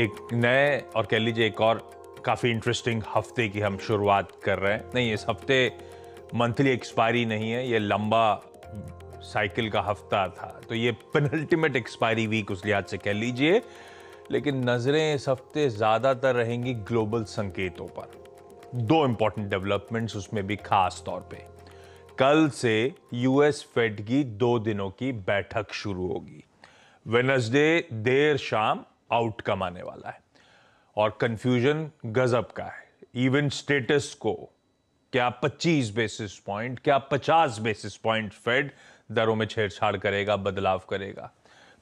एक नए और कह लीजिए एक और काफ़ी इंटरेस्टिंग हफ्ते की हम शुरुआत कर रहे हैं नहीं इस हफ्ते मंथली एक्सपायरी नहीं है ये लंबा साइकिल का हफ्ता था तो ये पेनल्टीमेट एक्सपायरी वीक उस लिहाज से कह लीजिए लेकिन नज़रें इस हफ्ते ज़्यादातर रहेंगी ग्लोबल संकेतों पर दो इम्पॉर्टेंट डेवलपमेंट्स उसमें भी खास तौर पे कल से यूएस फेड की दो दिनों की बैठक शुरू होगी वेनसडे देर शाम आउटकम आने वाला है और कंफ्यूजन गजब का है इवन स्टेटस को क्या 25 बेसिस पॉइंट क्या 50 बेसिस पॉइंट फेड दरों में छेड़छाड़ करेगा बदलाव करेगा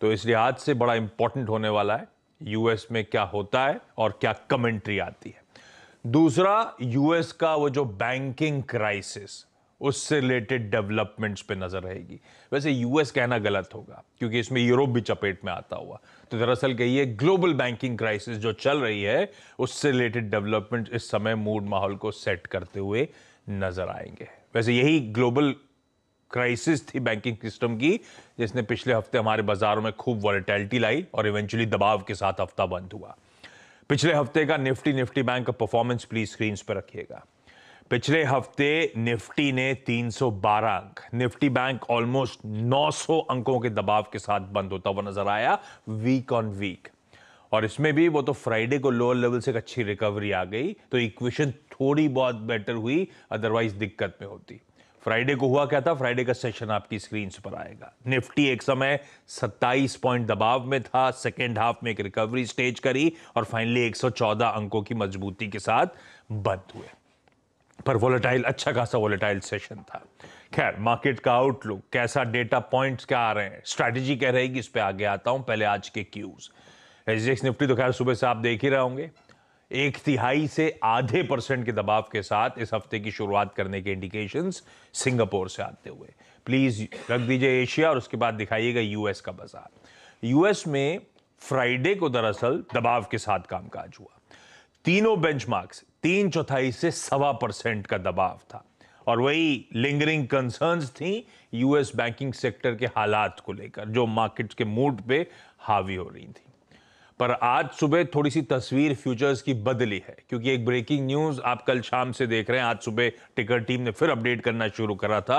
तो इस लिहाज से बड़ा इंपॉर्टेंट होने वाला है यूएस में क्या होता है और क्या कमेंट्री आती है दूसरा यूएस का वो जो बैंकिंग क्राइसिस उससे रिलेटेड डेवलपमेंट्स पे नज़र रहेगी वैसे यूएस कहना गलत होगा क्योंकि इसमें यूरोप भी चपेट में आता हुआ तो दरअसल है ग्लोबल बैंकिंग क्राइसिस जो चल रही है उससे रिलेटेड डेवलपमेंट इस समय मूड माहौल को सेट करते हुए नज़र आएंगे वैसे यही ग्लोबल क्राइसिस थी बैंकिंग सिस्टम की जिसने पिछले हफ्ते हमारे बाजारों में खूब वॉलिटैलिटी लाई और इवेंचुअली दबाव के साथ हफ्ता बंद हुआ पिछले हफ्ते का निफ्टी निफ्टी बैंक का परफॉर्मेंस प्लीज स्क्रीन पर रखिएगा पिछले हफ्ते निफ्टी ने 312 अंक निफ्टी बैंक ऑलमोस्ट 900 अंकों के दबाव के साथ बंद होता हुआ नजर आया वीक ऑन वीक और इसमें भी वो तो फ्राइडे को लोअर लेवल से एक अच्छी रिकवरी आ गई तो इक्वेशन थोड़ी बहुत बेटर हुई अदरवाइज दिक्कत में होती फ्राइडे को हुआ क्या था फ्राइडे का सेशन आपकी स्क्रीन पर आएगा निफ्टी एक समय 27 पॉइंट दबाव में था सेकेंड हाफ में एक रिकवरी स्टेज करी और फाइनली 114 अंकों की मजबूती के साथ बंद हुए पर वोलेटाइल अच्छा खासा वोलेटाइल सेशन था खैर मार्केट का आउटलुक कैसा डेटा पॉइंट्स क्या आ रहे हैं स्ट्रैटेजी क्या रहेगी इस पर आगे आता हूँ पहले आज के क्यूज़ एच निफ्टी तो खैर सुबह से आप देख ही रहे होंगे एक तिहाई से आधे परसेंट के दबाव के साथ इस हफ्ते की शुरुआत करने के इंडिकेशन सिंगापुर से आते हुए प्लीज़ रख दीजिए एशिया और उसके बाद दिखाइएगा यूएस का बाजार यूएस में फ्राइडे को दरअसल दबाव के साथ कामकाज हुआ तीनों बेंचमार्क्स तीन चौथाई से सवा परसेंट का दबाव था और वही लिंगरिंग कंसर्न्स थी यूएस बैंकिंग सेक्टर के हालात को लेकर जो मार्केट के मूड पे हावी हो रही थी पर आज सुबह थोड़ी सी तस्वीर फ्यूचर्स की बदली है क्योंकि एक ब्रेकिंग न्यूज आप कल शाम से देख रहे हैं आज सुबह टिकर टीम ने फिर अपडेट करना शुरू करा था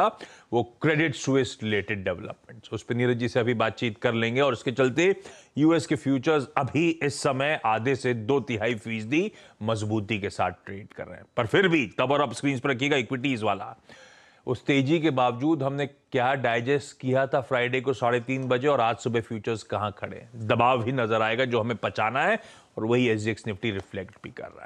वो क्रेडिट स्विस रिलेटेड डेवलपमेंट उस पर नीरज जी से अभी बातचीत कर लेंगे और इसके चलते यूएस के फ्यूचर्स अभी इस समय आधे से दो तिहाई फीसदी मजबूती के साथ ट्रेड कर रहे हैं पर फिर भी तब और अब स्क्रीन पर रखिएगा इक्विटीज वाला उस तेजी के बावजूद हमने क्या डाइजेस्ट किया था फ्राइडे को साढ़े तीन बजे और आज सुबह फ्यूचर्स कहाँ खड़े दबाव ही नज़र आएगा जो हमें पचाना है और वही एस निफ्टी रिफ्लेक्ट भी कर रहा है